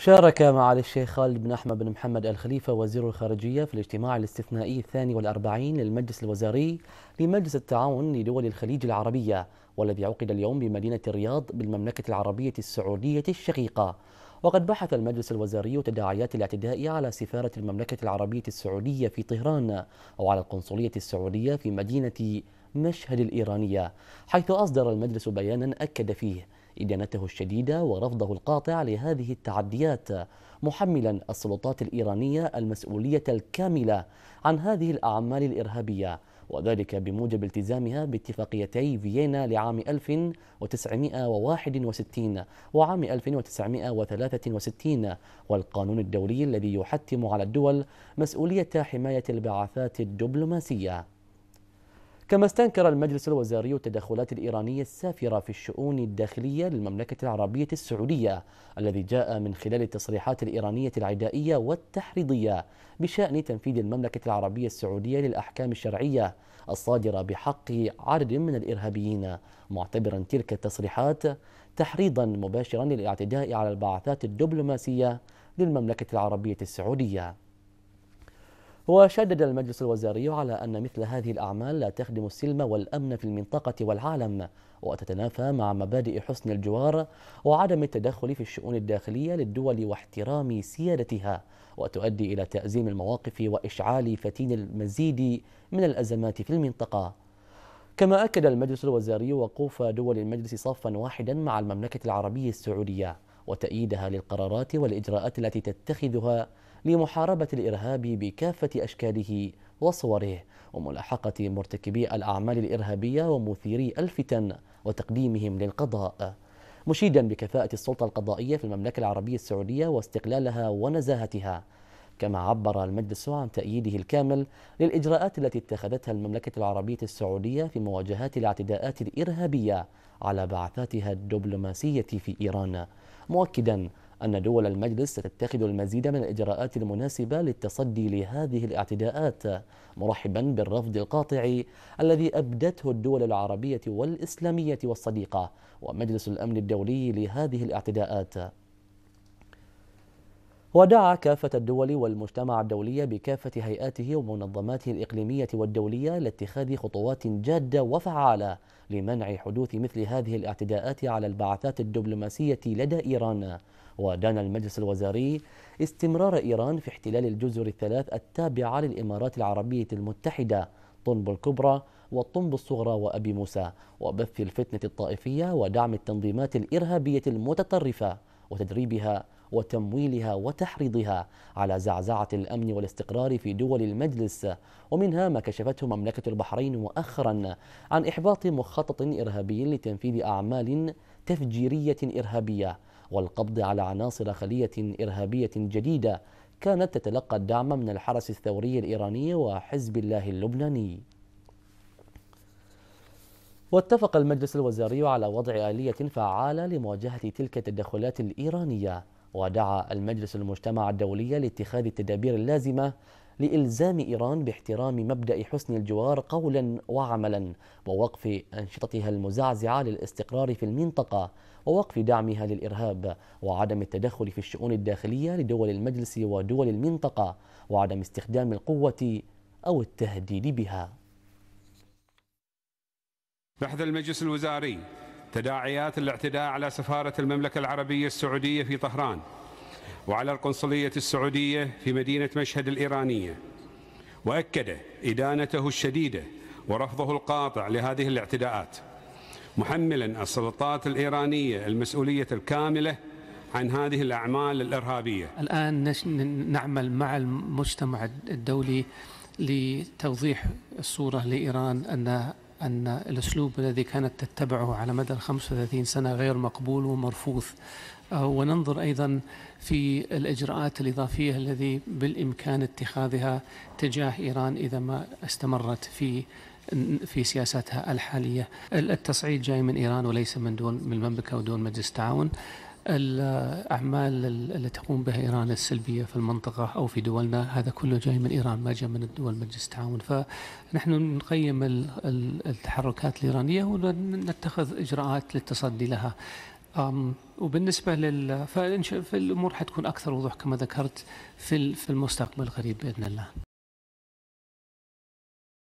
شارك معالي الشيخ خالد بن أحمد بن محمد الخليفة وزير الخارجية في الاجتماع الاستثنائي الثاني والأربعين للمجلس الوزاري لمجلس التعاون لدول الخليج العربية والذي عقد اليوم بمدينة الرياض بالمملكة العربية السعودية الشقيقة وقد بحث المجلس الوزاري تداعيات الاعتداء على سفارة المملكة العربية السعودية في طهران أو على القنصلية السعودية في مدينة مشهد الإيرانية حيث أصدر المجلس بيانا أكد فيه إدانته الشديدة ورفضه القاطع لهذه التعديات محملا السلطات الإيرانية المسؤولية الكاملة عن هذه الأعمال الإرهابية وذلك بموجب التزامها باتفاقيتي فيينا لعام 1961 وعام 1963 والقانون الدولي الذي يحتم على الدول مسؤولية حماية البعثات الدبلوماسية كما استنكر المجلس الوزاري التدخلات الإيرانية السافرة في الشؤون الداخلية للمملكة العربية السعودية الذي جاء من خلال التصريحات الإيرانية العدائية والتحريضية بشأن تنفيذ المملكة العربية السعودية للأحكام الشرعية الصادرة بحق عدد من الإرهابيين معتبرا تلك التصريحات تحريضا مباشرا للاعتداء على البعثات الدبلوماسية للمملكة العربية السعودية وشدد المجلس الوزاري على أن مثل هذه الأعمال لا تخدم السلم والأمن في المنطقة والعالم وتتنافى مع مبادئ حسن الجوار وعدم التدخل في الشؤون الداخلية للدول واحترام سيادتها وتؤدي إلى تأزيم المواقف وإشعال فتيل المزيد من الأزمات في المنطقة كما أكد المجلس الوزاري وقوف دول المجلس صفا واحدا مع المملكة العربية السعودية وتأييدها للقرارات والإجراءات التي تتخذها لمحاربة الإرهاب بكافة أشكاله وصوره وملاحقة مرتكبي الأعمال الإرهابية ومثيري الفتن وتقديمهم للقضاء مشيدا بكفاءة السلطة القضائية في المملكة العربية السعودية واستقلالها ونزاهتها كما عبر المجلس عن تأييده الكامل للإجراءات التي اتخذتها المملكة العربية السعودية في مواجهات الاعتداءات الإرهابية على بعثاتها الدبلوماسية في إيران مؤكدا أن دول المجلس ستتخذ المزيد من الإجراءات المناسبة للتصدي لهذه الاعتداءات مرحبا بالرفض القاطع الذي أبدته الدول العربية والإسلامية والصديقة ومجلس الأمن الدولي لهذه الاعتداءات ودعا كافة الدول والمجتمع الدولي بكافة هيئاته ومنظماته الإقليمية والدولية لاتخاذ خطوات جادة وفعالة لمنع حدوث مثل هذه الاعتداءات على البعثات الدبلوماسية لدى إيران ودان المجلس الوزاري استمرار إيران في احتلال الجزر الثلاث التابعة للإمارات العربية المتحدة طنب الكبرى والطنب الصغرى وأبي موسى وبث الفتنة الطائفية ودعم التنظيمات الإرهابية المتطرفة وتدريبها وتمويلها وتحريضها على زعزعة الأمن والاستقرار في دول المجلس ومنها ما كشفته مملكة البحرين مؤخرا عن إحباط مخطط إرهابي لتنفيذ أعمال تفجيرية إرهابية والقبض على عناصر خلية إرهابية جديدة كانت تتلقى الدعم من الحرس الثوري الإيراني وحزب الله اللبناني واتفق المجلس الوزاري على وضع آلية فعالة لمواجهة تلك التدخلات الإيرانية ودعا المجلس المجتمع الدولي لاتخاذ التدابير اللازمه لإلزام إيران باحترام مبدأ حسن الجوار قولا وعملا ووقف أنشطتها المزعزعة للاستقرار في المنطقة ووقف دعمها للإرهاب وعدم التدخل في الشؤون الداخلية لدول المجلس ودول المنطقة وعدم استخدام القوة أو التهديد بها بحث المجلس الوزاري تداعيات الاعتداء على سفارة المملكة العربية السعودية في طهران وعلى القنصلية السعودية في مدينة مشهد الإيرانية وأكد إدانته الشديدة ورفضه القاطع لهذه الاعتداءات محملا السلطات الإيرانية المسؤولية الكاملة عن هذه الأعمال الإرهابية الآن نعمل مع المجتمع الدولي لتوضيح الصورة لإيران أن أن الأسلوب الذي كانت تتبعه على مدى الخمس 35 سنة غير مقبول ومرفوض آه، وننظر أيضا في الإجراءات الإضافية التي بالإمكان اتخاذها تجاه إيران إذا ما استمرت في في سياساتها الحالية التصعيد جاي من إيران وليس من دول من المملكة ودول مجلس التعاون الأعمال اللي تقوم بها إيران السلبية في المنطقة أو في دولنا هذا كله جاي من إيران ما جاء من الدول مجلس التعاون فنحن نقيم التحركات الإيرانية ونتخذ إجراءات للتصدي لها وبالنسبة لل فالأمور حتكون أكثر وضوح كما ذكرت في المستقبل القريب بإذن الله